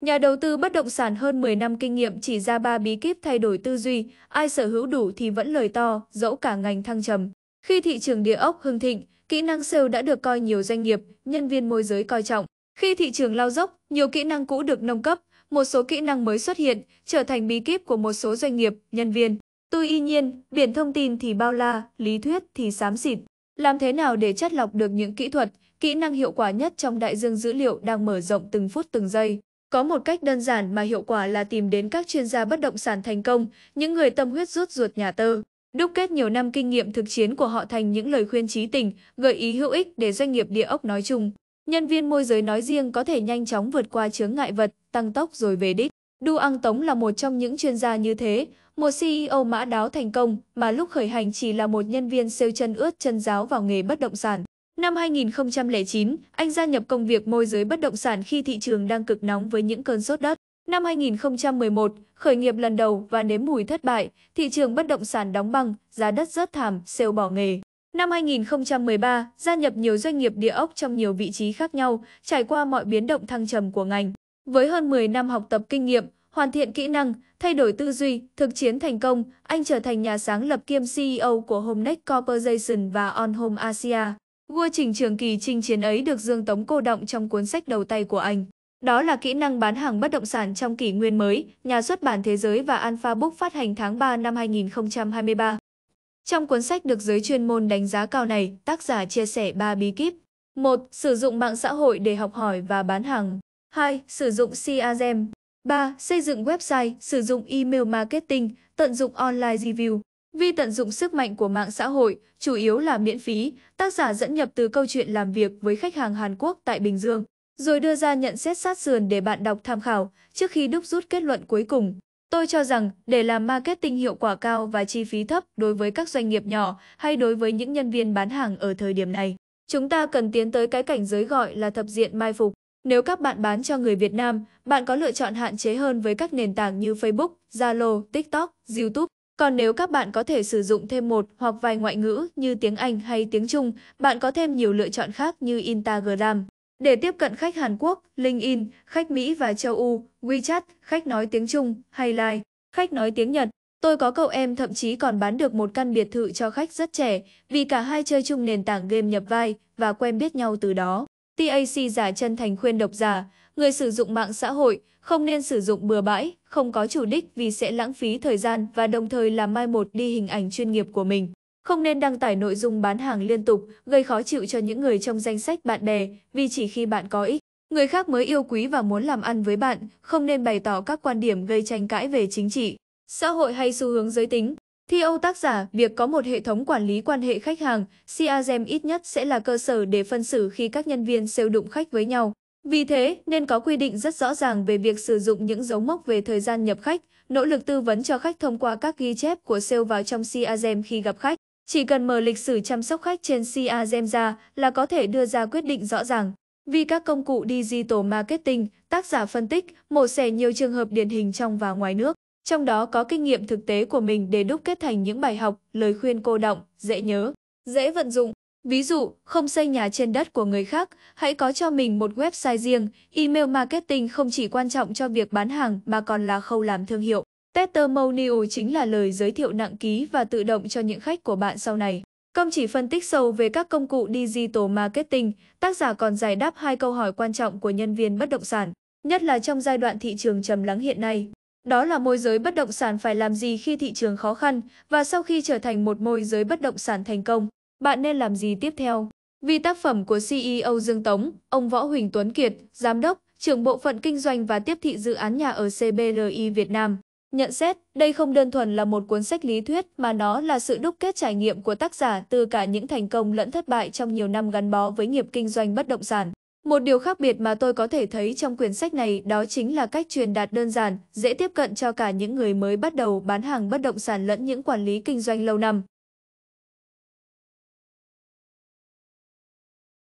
Nhà đầu tư bất động sản hơn 10 năm kinh nghiệm chỉ ra ba bí kíp thay đổi tư duy, ai sở hữu đủ thì vẫn lời to, dẫu cả ngành thăng trầm. Khi thị trường địa ốc hưng thịnh, kỹ năng sale đã được coi nhiều doanh nghiệp, nhân viên môi giới coi trọng. Khi thị trường lao dốc, nhiều kỹ năng cũ được nâng cấp, một số kỹ năng mới xuất hiện, trở thành bí kíp của một số doanh nghiệp, nhân viên. Tuy nhiên, biển thông tin thì bao la, lý thuyết thì xám xịt. Làm thế nào để chất lọc được những kỹ thuật, kỹ năng hiệu quả nhất trong đại dương dữ liệu đang mở rộng từng phút từng giây? Có một cách đơn giản mà hiệu quả là tìm đến các chuyên gia bất động sản thành công, những người tâm huyết rút ruột nhà tơ. Đúc kết nhiều năm kinh nghiệm thực chiến của họ thành những lời khuyên trí tình, gợi ý hữu ích để doanh nghiệp địa ốc nói chung. Nhân viên môi giới nói riêng có thể nhanh chóng vượt qua chướng ngại vật, tăng tốc rồi về đích. Du Ang Tống là một trong những chuyên gia như thế, một CEO mã đáo thành công mà lúc khởi hành chỉ là một nhân viên siêu chân ướt chân giáo vào nghề bất động sản. Năm 2009, anh gia nhập công việc môi giới bất động sản khi thị trường đang cực nóng với những cơn sốt đất. Năm 2011, khởi nghiệp lần đầu và nếm mùi thất bại, thị trường bất động sản đóng băng, giá đất rớt thảm, sale bỏ nghề. Năm 2013, gia nhập nhiều doanh nghiệp địa ốc trong nhiều vị trí khác nhau, trải qua mọi biến động thăng trầm của ngành. Với hơn 10 năm học tập kinh nghiệm, hoàn thiện kỹ năng, thay đổi tư duy, thực chiến thành công, anh trở thành nhà sáng lập kiêm CEO của Homenext Corporation và On Home Asia. Vua Trình Trường Kỳ chinh chiến ấy được Dương Tống cô động trong cuốn sách đầu tay của anh. Đó là kỹ năng bán hàng bất động sản trong kỷ nguyên mới, nhà xuất bản Thế giới và Alpha Book phát hành tháng 3 năm 2023. Trong cuốn sách được giới chuyên môn đánh giá cao này, tác giả chia sẻ 3 bí kíp. 1. Sử dụng mạng xã hội để học hỏi và bán hàng. 2. Sử dụng CRM. 3. Xây dựng website, sử dụng email marketing, tận dụng online review. Vi tận dụng sức mạnh của mạng xã hội, chủ yếu là miễn phí, tác giả dẫn nhập từ câu chuyện làm việc với khách hàng Hàn Quốc tại Bình Dương, rồi đưa ra nhận xét sát sườn để bạn đọc tham khảo trước khi đúc rút kết luận cuối cùng. Tôi cho rằng để làm marketing hiệu quả cao và chi phí thấp đối với các doanh nghiệp nhỏ hay đối với những nhân viên bán hàng ở thời điểm này, chúng ta cần tiến tới cái cảnh giới gọi là thập diện mai phục. Nếu các bạn bán cho người Việt Nam, bạn có lựa chọn hạn chế hơn với các nền tảng như Facebook, Zalo, TikTok, YouTube. Còn nếu các bạn có thể sử dụng thêm một hoặc vài ngoại ngữ như tiếng Anh hay tiếng Trung, bạn có thêm nhiều lựa chọn khác như Instagram. Để tiếp cận khách Hàn Quốc, LinkedIn, khách Mỹ và châu Âu, WeChat, khách nói tiếng Trung hay Line, khách nói tiếng Nhật. Tôi có cậu em thậm chí còn bán được một căn biệt thự cho khách rất trẻ vì cả hai chơi chung nền tảng game nhập vai và quen biết nhau từ đó. TAC giả chân thành khuyên độc giả, người sử dụng mạng xã hội không nên sử dụng bừa bãi, không có chủ đích vì sẽ lãng phí thời gian và đồng thời làm mai một đi hình ảnh chuyên nghiệp của mình. Không nên đăng tải nội dung bán hàng liên tục, gây khó chịu cho những người trong danh sách bạn bè, vì chỉ khi bạn có ích, người khác mới yêu quý và muốn làm ăn với bạn, không nên bày tỏ các quan điểm gây tranh cãi về chính trị, xã hội hay xu hướng giới tính. Theo tác giả, việc có một hệ thống quản lý quan hệ khách hàng, CRM ít nhất sẽ là cơ sở để phân xử khi các nhân viên sale đụng khách với nhau. Vì thế, nên có quy định rất rõ ràng về việc sử dụng những dấu mốc về thời gian nhập khách, nỗ lực tư vấn cho khách thông qua các ghi chép của sale vào trong CRM khi gặp khách. Chỉ cần mở lịch sử chăm sóc khách trên CRM ra là có thể đưa ra quyết định rõ ràng. Vì các công cụ digital marketing, tác giả phân tích, mổ xẻ nhiều trường hợp điển hình trong và ngoài nước trong đó có kinh nghiệm thực tế của mình để đúc kết thành những bài học, lời khuyên cô động, dễ nhớ, dễ vận dụng. Ví dụ, không xây nhà trên đất của người khác, hãy có cho mình một website riêng. Email marketing không chỉ quan trọng cho việc bán hàng mà còn là khâu làm thương hiệu. Testimonial chính là lời giới thiệu nặng ký và tự động cho những khách của bạn sau này. Không chỉ phân tích sâu về các công cụ digital marketing, tác giả còn giải đáp hai câu hỏi quan trọng của nhân viên bất động sản, nhất là trong giai đoạn thị trường trầm lắng hiện nay. Đó là môi giới bất động sản phải làm gì khi thị trường khó khăn và sau khi trở thành một môi giới bất động sản thành công, bạn nên làm gì tiếp theo? Vì tác phẩm của CEO Dương Tống, ông Võ Huỳnh Tuấn Kiệt, Giám đốc, trưởng bộ phận kinh doanh và tiếp thị dự án nhà ở CBRI Việt Nam, nhận xét đây không đơn thuần là một cuốn sách lý thuyết mà nó là sự đúc kết trải nghiệm của tác giả từ cả những thành công lẫn thất bại trong nhiều năm gắn bó với nghiệp kinh doanh bất động sản. Một điều khác biệt mà tôi có thể thấy trong quyển sách này đó chính là cách truyền đạt đơn giản, dễ tiếp cận cho cả những người mới bắt đầu bán hàng bất động sản lẫn những quản lý kinh doanh lâu năm.